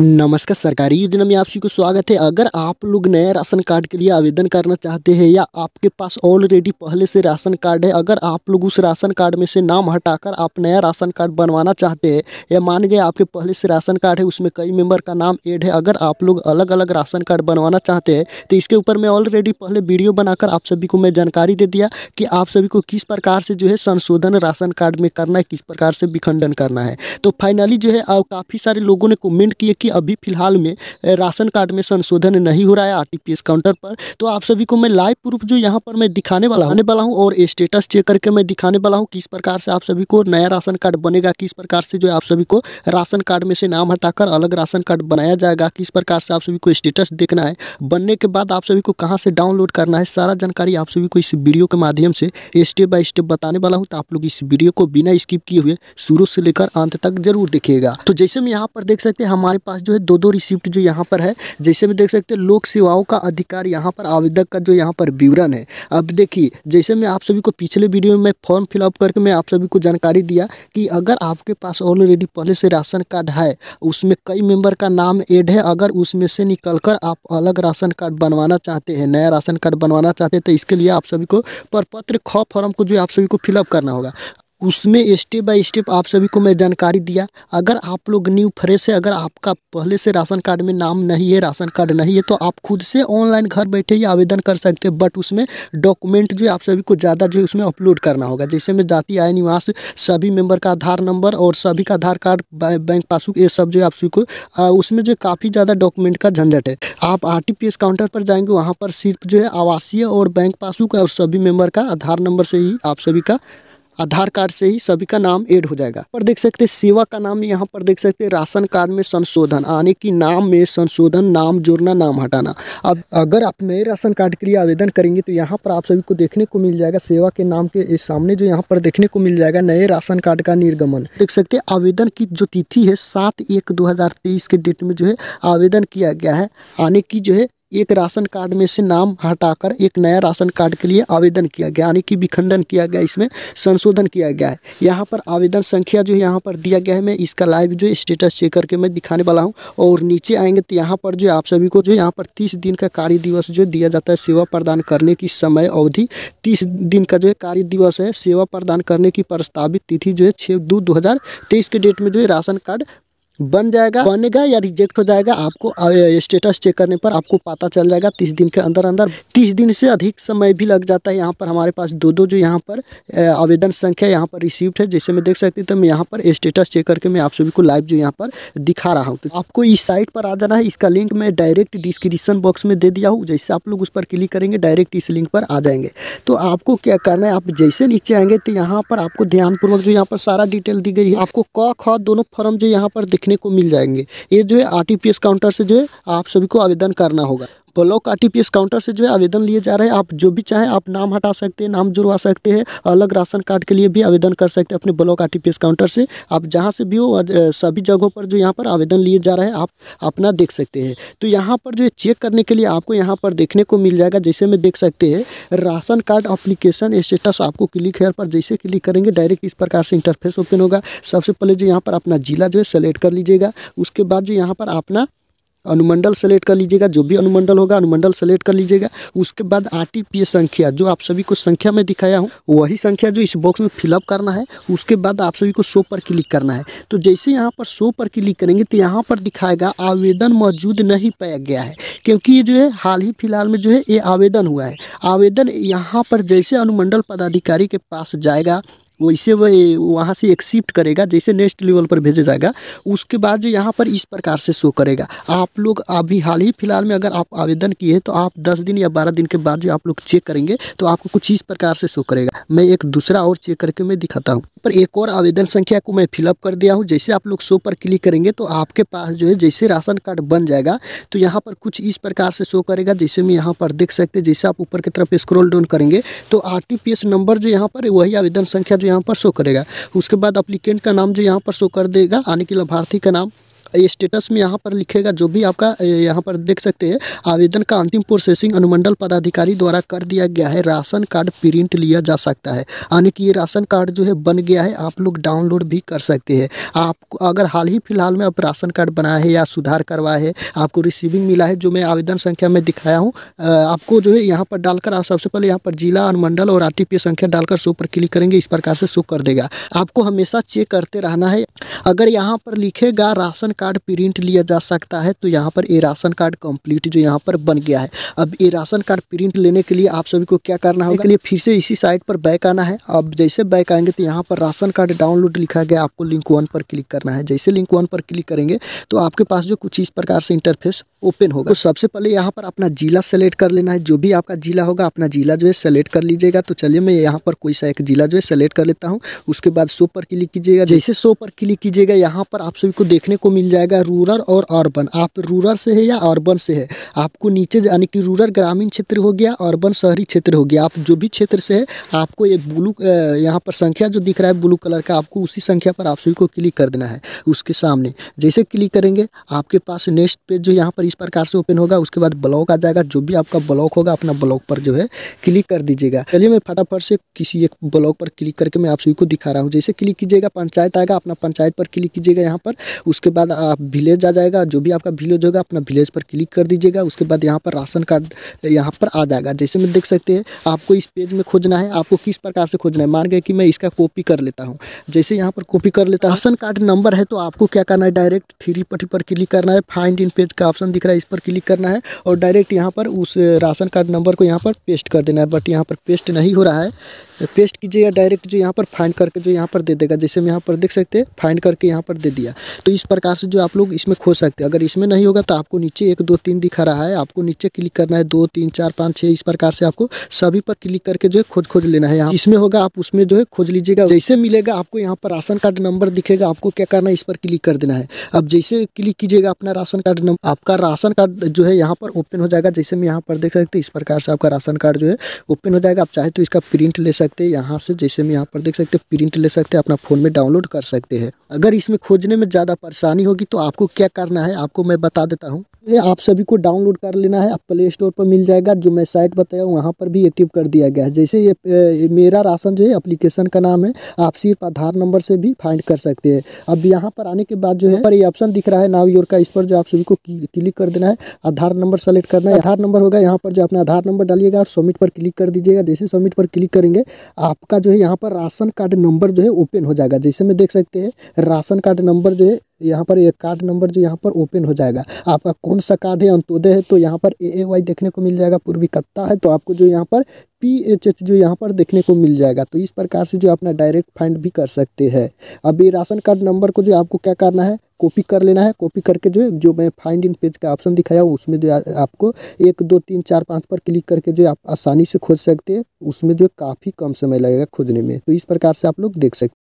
नमस्कार सरकारी योजना में आप सभी को स्वागत है अगर आप लोग नया राशन कार्ड के लिए आवेदन करना चाहते हैं या आपके पास ऑलरेडी पहले से राशन कार्ड है अगर आप लोग उस राशन कार्ड में से नाम हटाकर आप नया राशन कार्ड बनवाना चाहते हैं या मान गए आपके पहले से राशन कार्ड है उसमें कई मेंबर का नाम एड है अगर आप लोग अलग अलग राशन कार्ड बनवाना चाहते हैं तो इसके ऊपर मैं ऑलरेडी पहले वीडियो बनाकर आप सभी को मैं जानकारी दे दिया कि आप सभी को किस प्रकार से जो है संशोधन राशन कार्ड में करना है किस प्रकार से विखंडन करना है तो फाइनली जो है काफ़ी सारे लोगों ने कमेंट किए कि अभी फ़िलहाल में राशन कार्ड में संशोधन नहीं हो रहा है आरटीपीएस काउंटर पर तो आप सभी को मैं लाइव प्रूफ जो यहाँ पर मैं दिखाने वाला होने वाला हूँ और स्टेटस चेक करके मैं दिखाने वाला हूँ किस प्रकार से आप सभी को नया राशन कार्ड बनेगा किस प्रकार से जो आप सभी को राशन कार्ड में से नाम हटाकर अलग राशन कार्ड बनाया जाएगा किस प्रकार से आप सभी को स्टेटस देखना है बनने के बाद आप सभी को कहाँ से डाउनलोड करना है सारा जानकारी आप सभी को इस वीडियो के माध्यम से स्टेप बाय स्टेप बताने वाला हूँ तो आप लोग इस वीडियो को बिना स्किप किए हुए शुरू से लेकर अंत तक जरूर देखिएगा तो जैसे हम यहाँ पर देख सकते हैं हमारे पास पास जो है दो दो रिसिप्ट जो यहाँ पर है जैसे में देख सकते हैं लोक सेवाओं का अधिकार यहाँ पर आवेदक का जो यहाँ पर विवरण है अब देखिए जैसे मैं आप सभी को पिछले वीडियो में फॉर्म फिलअप करके मैं आप सभी को जानकारी दिया कि अगर आपके पास ऑलरेडी पहले से राशन कार्ड है उसमें कई मेंबर का नाम एड है अगर उसमें से निकल आप अलग राशन कार्ड बनवाना चाहते हैं नया राशन कार्ड बनवाना चाहते हैं तो इसके लिए आप सभी को परपत्र ख फॉर्म को जो आप सभी को फिलअप करना होगा उसमें स्टेप बाय स्टेप आप सभी को मैं जानकारी दिया अगर आप लोग न्यू फ्रेश है अगर आपका पहले से राशन कार्ड में नाम नहीं है राशन कार्ड नहीं है तो आप खुद से ऑनलाइन घर बैठे ही आवेदन कर सकते हैं बट उसमें डॉक्यूमेंट जो है आप सभी को ज़्यादा जो है उसमें अपलोड करना होगा जैसे में जाति आय निवास सभी मेम्बर का आधार नंबर और सभी का आधार कार्ड बैंक पासबुक ये सब जो है आप सभी को उसमें जो काफ़ी ज़्यादा डॉक्यूमेंट का झंझट है आप आर काउंटर पर जाएंगे वहाँ पर सिर्फ जो है आवासीय और बैंक पासबुक और सभी मेम्बर का आधार नंबर से ही आप सभी का आधार कार्ड से ही सभी का नाम ऐड हो जाएगा पर देख सकते सेवा का नाम यहाँ पर देख सकते राशन कार्ड में संशोधन आने की नाम में संशोधन नाम जोड़ना नाम हटाना अब अगर आप नए राशन कार्ड के लिए आवेदन करेंगे तो यहाँ पर आप सभी को देखने को मिल जाएगा सेवा के नाम के सामने जो यहाँ पर देखने को मिल जाएगा नए राशन कार्ड का निर्गमन देख सकते आवेदन की जो तिथि है सात एक दो के डेट में जो है आवेदन किया गया है आने की जो है एक राशन कार्ड में से नाम हटाकर एक नया राशन कार्ड के लिए आवेदन किया गया यानी कि विखंडन किया गया इसमें संशोधन किया गया है यहाँ पर आवेदन संख्या जो यहाँ पर दिया गया है मैं इसका लाइव जो स्टेटस चेक करके मैं दिखाने वाला हूँ और नीचे आएंगे तो यहाँ पर जो आप सभी को जो यहाँ पर तीस दिन का कार्य दिवस जो दिया जाता है सेवा प्रदान करने की समय अवधि तीस दिन का जो है कार्य दिवस है सेवा प्रदान करने की प्रस्तावित तिथि जो है छः दो दो के डेट में जो है राशन कार्ड बन जाएगा बनेगा या रिजेक्ट हो जाएगा आपको स्टेटस चेक करने पर आपको पता चल जाएगा तीस दिन के अंदर अंदर तीस दिन से अधिक समय भी लग जाता है यहाँ पर हमारे पास दो दो जो यहाँ पर आवेदन संख्या यहाँ पर रिसीव्ड है जैसे मैं देख सकती हूँ तो मैं यहाँ पर स्टेटस चेक करके मैं आप सभी को लाइव जो यहाँ पर दिखा रहा हूँ तो आपको इस साइट पर आ जाना है इसका लिंक मैं डायरेक्ट डिस्क्रिप्शन बॉक्स में दे दिया हूँ जैसे आप लोग उस पर क्लिक करेंगे डायरेक्ट इस लिंक पर आ जाएंगे तो आपको क्या करना है आप जैसे नीचे आएंगे तो यहाँ पर आपको ध्यानपूर्वक जो यहाँ पर सारा डिटेल दी गई है आपको क ख दोनों फॉर्म जो यहाँ पर देखने को मिल जाएंगे ये जो है आर काउंटर से जो है आप सभी को आवेदन करना होगा ब्लॉक आरटीपीएस काउंटर से जो है आवेदन लिए जा रहे हैं आप जो भी चाहे आप नाम हटा सकते हैं नाम जुड़वा सकते हैं अलग राशन कार्ड के लिए भी आवेदन कर सकते हैं अपने ब्लॉक आरटीपीएस काउंटर से आप जहाँ से भी हो सभी जगहों पर जो यहाँ पर आवेदन लिए जा रहे हैं आप अपना देख सकते हैं तो यहाँ पर जो है चेक करने के लिए आपको यहाँ पर देखने को मिल जाएगा जैसे में देख सकते हैं राशन कार्ड अप्लीकेशन स्टेटस आपको क्लिक हेयर पर जैसे क्लिक करेंगे डायरेक्ट इस प्रकार से इंटरफेस ओपन होगा सबसे पहले जो यहाँ पर अपना ज़िला जो है सेलेक्ट कर लीजिएगा उसके बाद जो यहाँ पर अपना अनुमंडल सेलेक्ट कर लीजिएगा जो भी अनुमंडल होगा अनुमंडल सेलेक्ट कर लीजिएगा उसके बाद आरटीपीए संख्या जो आप सभी को संख्या में दिखाया हूँ वही संख्या जो इस बॉक्स में फिलअप करना है उसके बाद आप सभी को शो पर क्लिक करना है तो जैसे यहाँ पर शो पर क्लिक करेंगे तो यहाँ पर दिखाएगा आवेदन मौजूद नहीं पाया गया है क्योंकि ये जो है हाल ही फिलहाल में जो है ये आवेदन हुआ है आवेदन यहाँ पर जैसे अनुमंडल पदाधिकारी के पास जाएगा वैसे वह वहाँ से एक्सेप्ट करेगा जैसे नेक्स्ट लेवल पर भेजा जाएगा उसके बाद जो यहाँ पर इस प्रकार से शो करेगा आप लोग अभी हाल ही फिलहाल में अगर आप आवेदन किए हैं तो आप दस दिन या बारह दिन के बाद जो आप लोग चेक करेंगे तो आपको कुछ इस प्रकार से शो करेगा मैं एक दूसरा और चेक करके मैं दिखाता हूँ पर एक और आवेदन संख्या को मैं फिलअप कर दिया हूँ जैसे आप लोग शो पर क्लिक करेंगे तो आपके पास जो है जैसे राशन कार्ड बन जाएगा तो यहाँ पर कुछ इस प्रकार से शो करेगा जैसे मैं यहाँ पर देख सकते जैसे आप ऊपर की तरफ स्क्रोल डाउन करेंगे तो आर नंबर जो यहाँ पर वही आवेदन संख्या जो यहाँ पर शो करेगा उसके बाद अप्लीकेंट का नाम जो यहाँ पर शो कर देगा यानी कि लाभार्थी का नाम स्टेटस में यहाँ पर लिखेगा जो भी आपका यहाँ पर देख सकते हैं आवेदन का अंतिम प्रोसेसिंग अनुमंडल पदाधिकारी द्वारा कर दिया गया है राशन कार्ड प्रिंट लिया जा सकता है यानी कि ये राशन कार्ड जो है बन गया है आप लोग डाउनलोड भी कर सकते हैं आप अगर हाल ही फिलहाल में आप राशन कार्ड बनाए हैं या सुधार करवाए हैं आपको रिसीविंग मिला है जो मैं आवेदन संख्या में दिखाया हूँ आपको जो है यहाँ पर डालकर आप सबसे पहले यहाँ पर जिला अनुमंडल और आर संख्या डालकर शो पर क्लिक करेंगे इस प्रकार से शो कर देगा आपको हमेशा चेक करते रहना है अगर यहाँ पर लिखेगा राशन कार्ड कार्ड प्रिंट लिया जा सकता है तो यहाँ पर ये राशन कार्ड कंप्लीट जो यहाँ पर बन गया है अब ये राशन कार्ड प्रिंट लेने के लिए आप सभी को क्या करना होगा लिए फिर से इसी साइट पर बैक आना है अब जैसे बैक आएंगे तो यहाँ पर राशन कार्ड डाउनलोड लिखा गया आपको लिंक वन पर क्लिक करना है जैसे लिंक वन पर क्लिक करेंगे तो आपके पास जो कुछ इस प्रकार से इंटरफेस ओपन होगा तो सबसे पहले यहाँ पर अपना जिला सेलेक्ट कर लेना है जो भी आपका जिला होगा अपना जिला जो है सेलेक्ट कर लीजिएगा तो चलिए मैं यहाँ पर कोई सा एक जिला जो है सेलेक्ट कर लेता हूँ उसके बाद शो पर क्लिक कीजिएगा जैसे शो पर क्लिक कीजिएगा यहाँ पर आप सभी को देखने को मिल जाएगा रूरल और अर्बन आप रूरल से है या अर्बन से है आपको नीचे यानी कि रूरल ग्रामीण क्षेत्र हो गया अर्बन शहरी क्षेत्र हो गया आप जो भी क्षेत्र से है आपको ये ब्लू यहाँ पर संख्या जो दिख रहा है ब्लू कलर का आपको उसी संख्या पर आप सभी को क्लिक कर देना है उसके सामने जैसे क्लिक करेंगे आपके पास नेक्स्ट पेज जो यहाँ पर इस प्रकार से ओपन होगा उसके बाद ब्लॉक आ जाएगा जो भी आपका ब्लॉक होगा अपना ब्लॉक पर जो है क्लिक कर दीजिएगा चलिए मैं फटाफट से किसी एक ब्लॉक पर क्लिक करके मैं आप सभी को दिखा रहा हूँ जैसे क्लिक कीजिएगा पंचायत आएगा अपना पंचायत पर क्लिक कीजिएगा यहाँ पर उसके बाद आप विलेज आ जाएगा जो भी आपका विलेज होगा अपना विलेज पर क्लिक कर दीजिएगा उसके बाद यहाँ पर राशन कार्ड यहाँ पर आ जाएगा जैसे मैं देख सकते हैं आपको इस पेज में खोजना है आपको किस प्रकार से खोजना है मान गए कि मैं इसका कॉपी कर लेता हूँ जैसे यहाँ पर कॉपी कर लेता हूँ राशन कार्ड नंबर है तो आपको क्या करना है डायरेक्ट थ्री पट्टी पर क्लिक करना है फाइंड इन पेज का ऑप्शन दिख रहा है इस पर क्लिक करना है और डायरेक्ट यहाँ पर उस राशन कार्ड नंबर को यहाँ पर पेस्ट कर देना है बट यहाँ पर पेस्ट नहीं हो रहा है पेस्ट कीजिए या डायरेक्ट जो यहाँ पर फाइंड करके जो यहाँ पर दे देगा जैसे हम यहाँ पर देख सकते हैं फाइंड करके यहाँ पर दे दिया तो इस प्रकार से जो आप लोग इसमें खोज सकते हैं अगर इसमें नहीं होगा तो आपको नीचे एक दो तीन दिखा रहा है आपको नीचे क्लिक करना है दो तीन चार पाँच छः इस प्रकार से आपको सभी पर क्लिक करके जो है खोज खोज लेना है यहाँ इसमें होगा आप उसमें जो है खोज लीजिएगा जैसे मिलेगा आपको यहाँ पर राशन कार्ड नंबर दिखेगा आपको क्या करना है इस पर क्लिक कर देना है अब जैसे क्लिक कीजिएगा अपना राशन कार्ड नंबर आपका राशन कार्ड जो है यहाँ पर ओपन हो जाएगा जैसे हम यहाँ पर देख सकते हैं इस प्रकार से आपका राशन कार्ड जो है ओपन हो जाएगा आप चाहे तो इसका प्रिंट ले सकते सकते हैं यहाँ से जैसे हम यहाँ पर देख सकते हैं प्रिंट ले सकते हैं अपना फ़ोन में डाउनलोड कर सकते हैं अगर इसमें खोजने में ज़्यादा परेशानी होगी तो आपको क्या करना है आपको मैं बता देता हूँ ये आप सभी को डाउनलोड कर लेना है प्ले स्टोर पर मिल जाएगा जो मैं साइट बताया हूँ वहाँ पर भी एक्टिव कर दिया गया है जैसे ये मेरा राशन जो है एप्लीकेशन का नाम है आप सिर्फ आधार नंबर से भी फाइंड कर सकते हैं अब यहाँ पर आने के बाद जो है पर ये ऑप्शन दिख रहा है नाव योर का इस पर जो आप सभी को क्लिक कर देना है आधार नंबर सेलेक्ट करना है आधार नंबर होगा यहाँ पर जो अपना आधार नंबर डालिएगा और सबमिट पर क्लिक कर दीजिएगा जैसे सबमिट पर क्लिक करेंगे आपका जो है यहाँ पर राशन कार्ड नंबर जो है ओपन हो जाएगा जैसे में देख सकते हैं राशन कार्ड नंबर जो है यहाँ पर एक कार्ड नंबर जो यहाँ पर ओपन हो जाएगा आपका कौन सा कार्ड है अंत्योदय है तो यहाँ पर ए ए वाई देखने को मिल जाएगा पूर्वी कत्ता है तो आपको जो यहाँ पर पी एच एच जो यहाँ पर देखने को मिल जाएगा तो इस प्रकार से जो अपना डायरेक्ट फाइंड भी कर सकते हैं अभी राशन कार्ड नंबर को जो आपको क्या करना है कॉपी कर लेना है कॉपी करके जो जो मैं फाइंड इन पेज का ऑप्शन दिखाया हूँ उसमें जो आपको एक दो तीन चार पाँच पर क्लिक करके जो आप आसानी से खोज सकते हैं उसमें जो काफ़ी कम समय लगेगा खोजने में तो इस प्रकार से आप लोग देख सकते